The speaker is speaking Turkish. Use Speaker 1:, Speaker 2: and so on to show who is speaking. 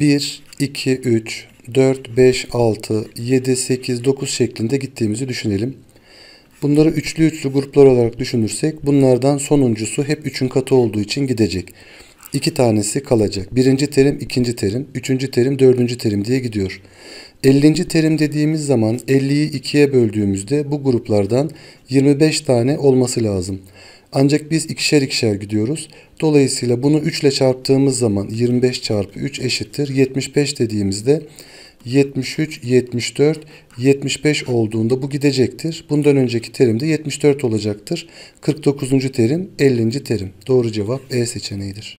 Speaker 1: 1, 2, 3, 4, 5, 6, 7, 8, 9 şeklinde gittiğimizi düşünelim. Bunları üçlü üçlü gruplar olarak düşünürsek bunlardan sonuncusu hep 3'ün katı olduğu için gidecek. 2 tanesi kalacak. Birinci terim, ikinci terim, üçüncü terim, dördüncü terim diye gidiyor. 50. terim dediğimiz zaman 50'yi 2'ye böldüğümüzde bu gruplardan 25 tane olması lazım. Ancak biz ikişer ikişer gidiyoruz. Dolayısıyla bunu 3 ile çarptığımız zaman 25 çarpı 3 eşittir 75 dediğimizde 73, 74, 75 olduğunda bu gidecektir. Bundan önceki terim de 74 olacaktır. 49. terim 50. terim. Doğru cevap E seçeneğidir.